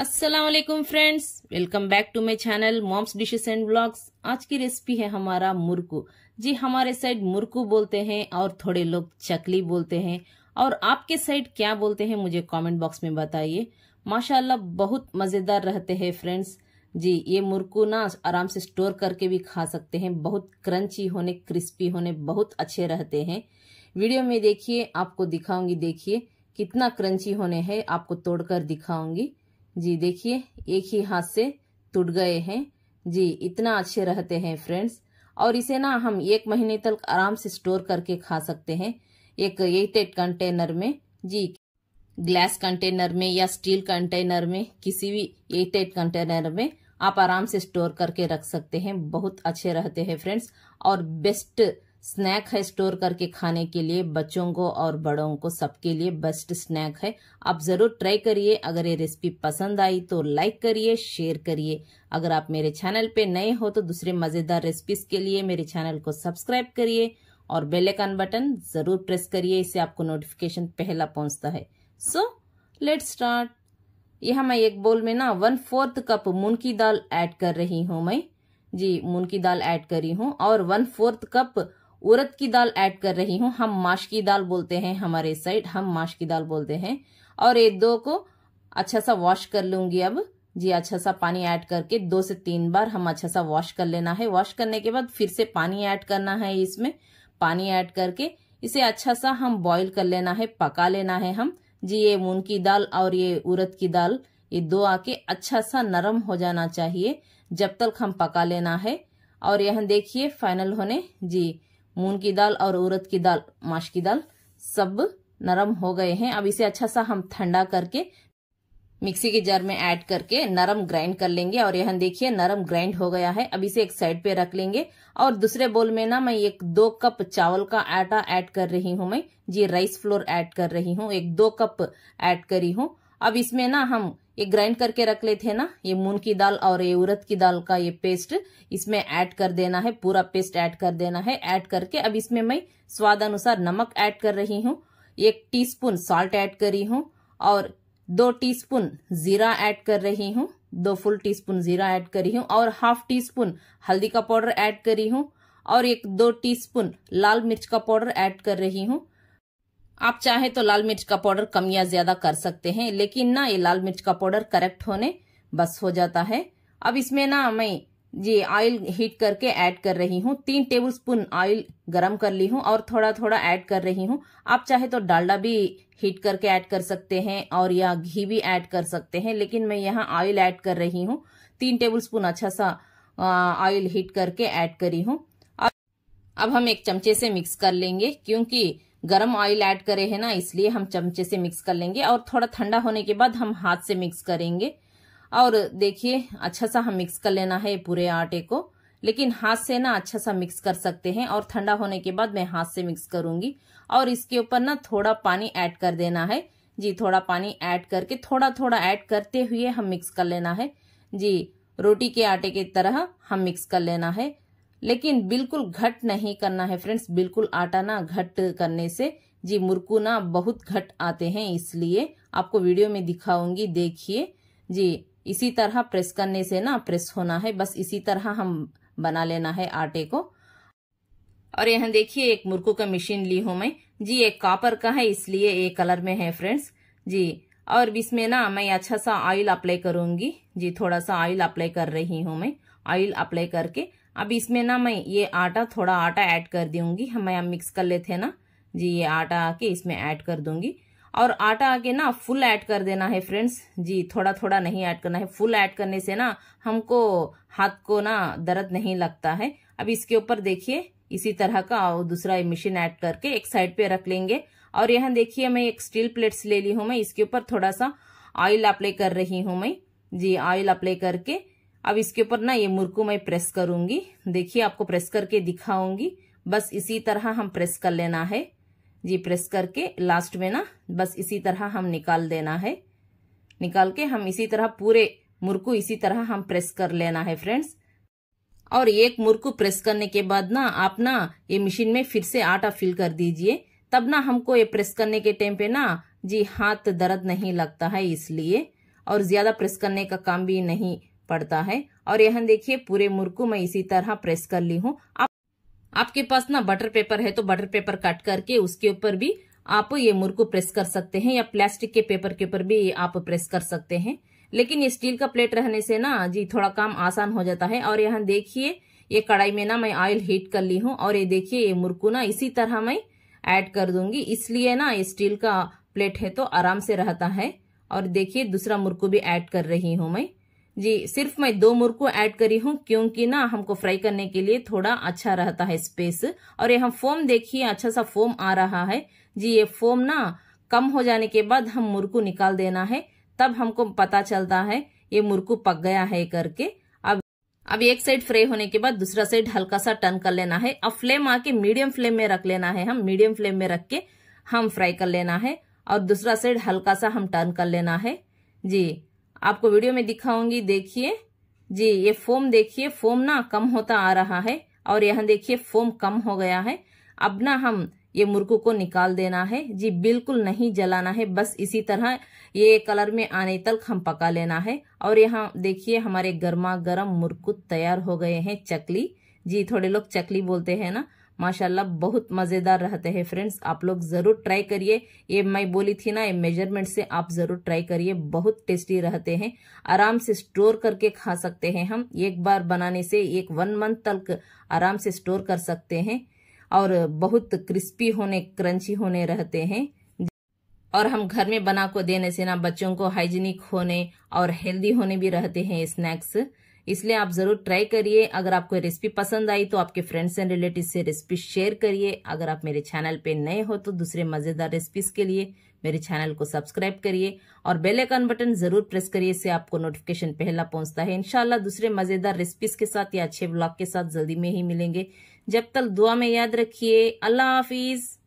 Aslam friends welcome back to my channel moms dishes and blogs आज की recipe है हमारा मुरकू जी हमारे साइड मुरकू बोलते हैं और थोड़े लोग चकली बोलते हैं और आपके साइड क्या बोलते हैं मुझे कमेंट बॉक्स में बताइए माशाल्लाह बहुत मज़ेदार रहते हैं फ्रेंड्स जी ये मुरकू ना आराम से स्टोर करके भी खा सकते हैं बहुत क्रंची होने क्रिस्पी होने बहुत अच्छे रहते हैं वीडियो में देखिए आपको दिखाऊंगी देखिए कितना क्रंची होने हैं आपको तोड़कर दिखाऊंगी जी देखिए एक ही हाथ से टूट गए हैं जी इतना अच्छे रहते हैं फ्रेंड्स और इसे ना हम एक महीने तक आराम से स्टोर करके खा सकते हैं एक एटेड कंटेनर में जी ग्लास कंटेनर में या स्टील कंटेनर में किसी भी एटेड कंटेनर में आप आराम से स्टोर करके रख सकते हैं बहुत अच्छे रहते हैं फ्रेंड्स और बेस्ट स्नैक है स्टोर करके खाने के लिए बच्चों को और बड़ों को सबके लिए बेस्ट स्नैक है आप ज़रूर ट्राई करिए अगर ये रेसिपी पसंद आई तो लाइक करिए शेयर करिए अगर आप मेरे चैनल पे नए हो तो दूसरे मज़ेदार रेसिपीज़ के लिए मेरे चैनल को सब्सक्राइब करिए और बेल बटन ज़रूर प्रेस करिए इससे आपको नोटिफिकेशन पहला पहुंचता है सो लेट स्टार्ट यह मैं एक बोल में ना वन फोर्थ कप मूंग की दाल ऐड कर रही हूँ मैं जी मूंग की दाल ऐड करी हूँ और वन फोर्थ कप उरद की दाल ऐड कर रही हूँ हम माश की दाल बोलते हैं हमारे साइड हम माश की दाल बोलते हैं और ये दो को अच्छा सा वॉश कर लूंगी अब जी अच्छा सा पानी ऐड करके दो से तीन बार हम अच्छा सा वॉश कर लेना है वॉश करने के बाद फिर से पानी ऐड करना है इसमें पानी ऐड करके इसे अच्छा सा हम बॉईल कर लेना है पका लेना है हम जी ये मूंग की दाल और ये उरद की दाल ये दो आके अच्छा सा नरम हो जाना चाहिए जब तक हम पका लेना है और यह देखिए फाइनल होने जी मूंग की दाल और उड़द की दाल माश की दाल सब नरम हो गए हैं अब इसे अच्छा सा हम ठंडा करके मिक्सी के जार में ऐड करके नरम ग्राइंड कर लेंगे और यहाँ देखिए नरम ग्राइंड हो गया है अब इसे एक साइड पे रख लेंगे और दूसरे बोल में ना मैं एक दो कप चावल का आटा ऐड कर रही हूँ मैं जी राइस फ्लोर ऐड कर रही हूँ एक दो कप ऐड करी हूँ अब इसमें ना हम ये ग्राइंड करके रख लेते हैं ना ये मूंग की दाल और ये उरद की दाल का ये पेस्ट इसमें ऐड कर देना है पूरा पेस्ट ऐड कर देना है ऐड करके अब इसमें मैं स्वाद अनुसार नमक ऐड कर रही हूँ एक टीस्पून सॉल्ट ऐड करी हूँ और दो टीस्पून जीरा ऐड कर रही हूँ दो फुल टी स्पून जीरा ऐड करी हूँ और हाफ टी स्पून हल्दी का पाउडर ऐड करी हूँ और एक दो स्पून लाल मिर्च का पाउडर ऐड कर रही हूँ आप चाहे तो लाल मिर्च का पाउडर कम या ज्यादा कर सकते हैं लेकिन ना ये लाल मिर्च का पाउडर करेक्ट होने बस हो जाता है अब इसमें ना मैं ये ऑयल हीट करके ऐड कर रही हूँ तीन टेबल स्पून ऑयल गर्म कर ली हूँ और थोड़ा थोड़ा ऐड कर रही हूँ आप चाहे तो डालडा भी हीट करके ऐड कर सकते हैं और या घी भी ऐड कर सकते हैं लेकिन मैं यहाँ ऑयल ऐड कर रही हूँ तीन टेबल स्पून अच्छा सा ऑयल हीट करके ऐड करी हूँ अब हम एक चमचे से मिक्स कर लेंगे क्योंकि गरम ऑयल ऐड करे है ना इसलिए हम चमचे से मिक्स कर लेंगे और थोड़ा ठंडा होने के बाद हम हाथ से मिक्स करेंगे और देखिए अच्छा सा हम मिक्स कर लेना है पूरे आटे को लेकिन हाथ से ना अच्छा सा मिक्स कर सकते हैं और ठंडा होने के बाद मैं हाथ से मिक्स करूंगी और इसके ऊपर ना थोड़ा पानी ऐड कर देना है जी थोड़ा पानी ऐड करके थोड़ा थोड़ा ऐड करते हुए हम मिक्स कर लेना है जी रोटी के आटे की तरह हम मिक्स कर लेना है लेकिन बिल्कुल घट नहीं करना है फ्रेंड्स बिल्कुल आटा ना घट करने से जी मुरकू ना बहुत घट आते हैं इसलिए आपको वीडियो में दिखाऊंगी देखिए जी इसी तरह प्रेस करने से ना प्रेस होना है बस इसी तरह हम बना लेना है आटे को और यहाँ देखिए एक मुरकू का मशीन ली हूँ मैं जी एक कापर का है इसलिए एक कलर में है फ्रेंड्स जी और इसमें ना मैं अच्छा सा ऑयल अप्लाई करूंगी जी थोड़ा सा ऑयल अप्लाई कर रही हूँ मैं ऑयल अप्लाई करके अब इसमें ना मैं ये आटा थोड़ा आटा ऐड कर दूंगी हम यहाँ मिक्स कर लेते हैं ना जी ये आटा आके इसमें ऐड कर दूंगी और आटा आके ना फुल ऐड कर देना है फ्रेंड्स जी थोड़ा थोड़ा नहीं ऐड करना है फुल ऐड करने से ना हमको हाथ को ना दर्द नहीं लगता है अब इसके ऊपर देखिए इसी तरह का और दूसरा मशीन ऐड करके एक साइड पे रख लेंगे और यहाँ देखिए मैं एक स्टील प्लेट्स ले ली हूँ मैं इसके ऊपर थोड़ा सा ऑयल अप्लाई कर रही हूँ मैं जी ऑयल अप्लाई करके अब इसके ऊपर ना ये मुर्कू मैं प्रेस करूंगी देखिए आपको प्रेस करके दिखाऊंगी बस इसी तरह हम प्रेस कर लेना है जी प्रेस करके लास्ट में ना बस इसी तरह हम निकाल देना है निकाल के हम इसी तरह पूरे मुर्कू इसी तरह हम प्रेस कर लेना है फ्रेंड्स और एक मुर्कू प्रेस करने के बाद ना आप ना ये मशीन में फिर से आटा फिल कर दीजिए तब ना हमको ये प्रेस करने के टाइम पे ना जी हाथ दर्द नहीं लगता है इसलिए और ज्यादा प्रेस करने का काम भी नहीं पड़ता है और यहाँ देखिए पूरे मुर्कू को मैं इसी तरह प्रेस कर ली हूँ आप, आपके पास ना बटर पेपर है तो बटर पेपर कट करके उसके ऊपर भी आप ये मुर्कू को प्रेस कर सकते हैं या प्लास्टिक के पेपर के ऊपर भी आप प्रेस कर सकते हैं लेकिन ये स्टील का प्लेट रहने से ना जी थोड़ा काम आसान हो जाता है और यहाँ देखिए ये कढ़ाई में ना मैं ऑयल हीट कर ली हूँ और ये देखिए ये मुर्कू ना इसी तरह मैं ऐड कर दूंगी इसलिए ना ये स्टील का प्लेट है तो आराम से रहता है और देखिए दूसरा मुर्कू भी ऐड कर रही हूँ मैं जी सिर्फ मैं दो मुर्ग को ऐड करी हूँ क्योंकि ना हमको फ्राई करने के लिए थोड़ा अच्छा रहता है स्पेस और ये हम फोम देखिए अच्छा सा फोम आ रहा है जी ये फोम ना कम हो जाने के बाद हम मुर्कू निकाल देना है तब हमको पता चलता है ये मुर्कू पक गया है करके अब अब एक साइड फ्राई होने के बाद दूसरा साइड हल्का सा टर्न कर लेना है अब फ्लेम आके मीडियम फ्लेम में रख लेना है हम मीडियम फ्लेम में रख के हम फ्राई कर लेना है और दूसरा साइड हल्का सा हम टर्न कर लेना है जी आपको वीडियो में दिखाऊंगी देखिए जी ये फोम देखिए फोम ना कम होता आ रहा है और यहाँ देखिए फोम कम हो गया है अब ना हम ये मुर्गू को निकाल देना है जी बिल्कुल नहीं जलाना है बस इसी तरह ये कलर में आने तक हम पका लेना है और यहाँ देखिए हमारे गर्मा गर्म मुर्कू तैयार हो गए हैं चकली जी थोड़े लोग चकली बोलते हैं ना माशाल्लाह बहुत मज़ेदार रहते हैं फ्रेंड्स आप लोग ज़रूर ट्राई करिए ये मैं बोली थी ना ये मेजरमेंट से आप ज़रूर ट्राई करिए बहुत टेस्टी रहते हैं आराम से स्टोर करके खा सकते हैं हम एक बार बनाने से एक वन मंथ तक आराम से स्टोर कर सकते हैं और बहुत क्रिस्पी होने क्रंची होने रहते हैं और हम घर में बना को देने से ना बच्चों को हाइजीनिक होने और हेल्दी होने भी रहते हैं स्नैक्स इसलिए आप ज़रूर ट्राई करिए अगर आपको रेसिपी पसंद आई तो आपके फ्रेंड्स एंड रिलेटिव से रेसिपी शेयर करिए अगर आप मेरे चैनल पे नए हो तो दूसरे मज़ेदार रेसिपीज़ के लिए मेरे चैनल को सब्सक्राइब करिए और बेल आइकन बटन ज़रूर प्रेस करिए इससे आपको नोटिफिकेशन पहला पहुंचता है इनशाला दूसरे मज़ेदार रेसिपीज़ के साथ या अच्छे ब्लॉग के साथ जल्दी में ही मिलेंगे जब तक दुआ में याद रखिए अल्लाह हाफिज़